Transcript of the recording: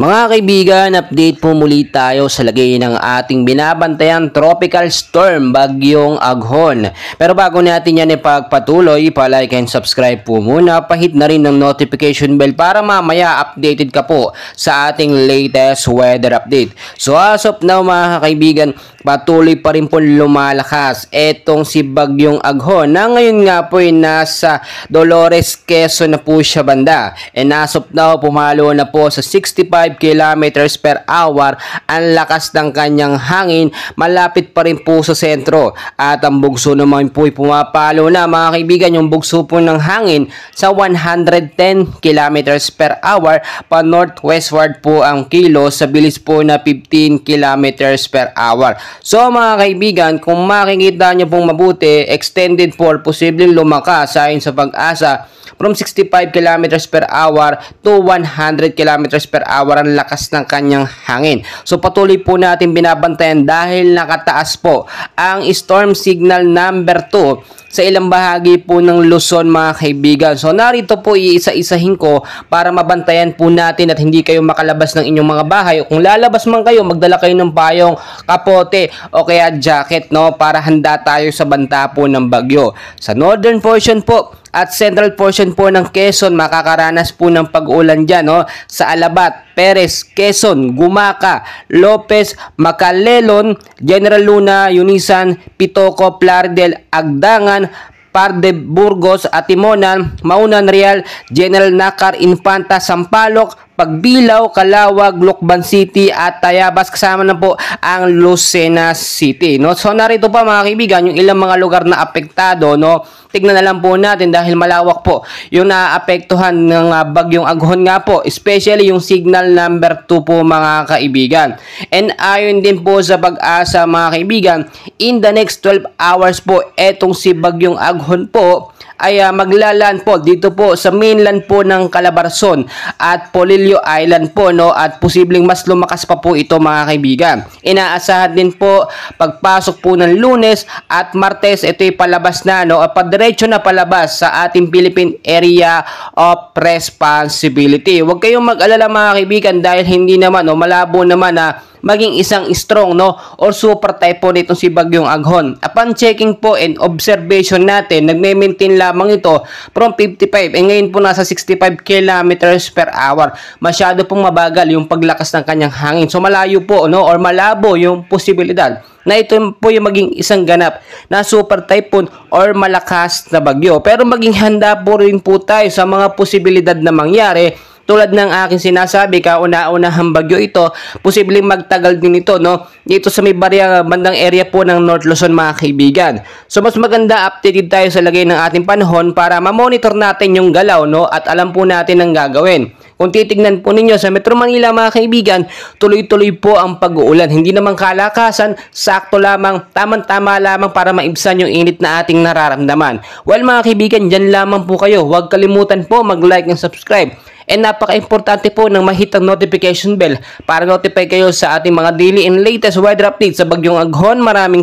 Mga kaibigan, update po muli tayo sa lagay ng ating binabantayan tropical storm bagyong aghon. Pero bago natin yan ipagpatuloy, palike and subscribe po muna. Pahit na rin ng notification bell para mamaya updated ka po sa ating latest weather update. So as of now mga kaibigan, patuloy pa rin po lumalakas etong si bagyong aghon na ngayon nga po ay nasa Dolores, Quezon na po siya banda. And as of now, pumalo na po sa 65 kilometers per hour ang lakas ng kanyang hangin malapit pa rin po sa sentro at ang bugso naman po ay pumapalo na mga kaibigan yung bugso po ng hangin sa 110 kilometers per hour pa northwestward po ang kilo sa bilis po na 15 kilometers per hour so mga kaibigan kung makikita nyo pong mabuti extended po or posibleng lumakas ayon sa pag-asa from 65 kilometers per hour to 100 kilometers per hour sobrang lakas ng kanyang hangin. So patuloy po natin binabantayan dahil nakataas po ang storm signal number 2 sa ilang bahagi po ng Luzon mga kaibigan. So narito po iisa-isahin ko para mabantayan po natin at hindi kayo makalabas ng inyong mga bahay. O kung lalabas man kayo, magdala kayo ng payong, kapote o kaya jacket no para handa tayo sa banta po ng bagyo. Sa northern portion po, at central portion po ng Quezon makakaranas po ng pag-ulan dyan no? sa Alabat, Perez, Quezon, Gumaca, Lopez, Macalelon, General Luna, Unisan, Pitoco, Plardel, Agdangan, Parde Burgos, Atimonan, Maunan Real, General Nakar, Infanta, Sampaloc, Pagbilaw, Calawag, Lukban City at Tayabas kasama na po ang Lucena City. No? So narito pa mga kaibigan yung ilang mga lugar na apektado. No? Tignan na lang po natin dahil malawak po yung naapektuhan ng ah, bagyong aghon nga po. Especially yung signal number 2 po mga kaibigan. And ayon din po sa pag-asa mga kaibigan, in the next 12 hours po etong si bagyong aghon po ay uh, ah, maglalandfall dito po sa mainland po ng Calabarzon at Polillo Island po no at posibleng mas lumakas pa po ito mga kaibigan. Inaasahan din po pagpasok po ng Lunes at Martes ito ay palabas na no at padiretso na palabas sa ating Philippine Area of Responsibility. Huwag kayong mag-alala mga kaibigan dahil hindi naman no malabo naman na maging isang strong no or super typhoon nitong si Bagyong Aghon. Upon checking po and observation natin, nagme-maintain lamang ito from 55 and eh, ngayon po nasa 65 kilometers per hour. Masyado pong mabagal yung paglakas ng kanyang hangin. So malayo po no or malabo yung posibilidad na ito po yung maging isang ganap na super typhoon or malakas na bagyo. Pero maging handa po rin po tayo sa mga posibilidad na mangyari tulad ng aking sinasabi, kauna-unahang bagyo ito, posibleng magtagal din ito no? dito sa may barya bandang area po ng North Luzon mga kaibigan. So mas maganda updated tayo sa lagay ng ating panahon para ma-monitor natin yung galaw no? at alam po natin ang gagawin. Kung titignan po ninyo sa Metro Manila mga kaibigan, tuloy-tuloy po ang pag-uulan. Hindi naman kalakasan, sakto lamang, tamang-tama lamang para maibsan yung init na ating nararamdaman. Well mga kaibigan, dyan lamang po kayo. Huwag kalimutan po mag-like and subscribe And eh, napaka-importante po ng mahitang notification bell para notify kayo sa ating mga daily and latest weather updates sa Bagyong Aghon. Maraming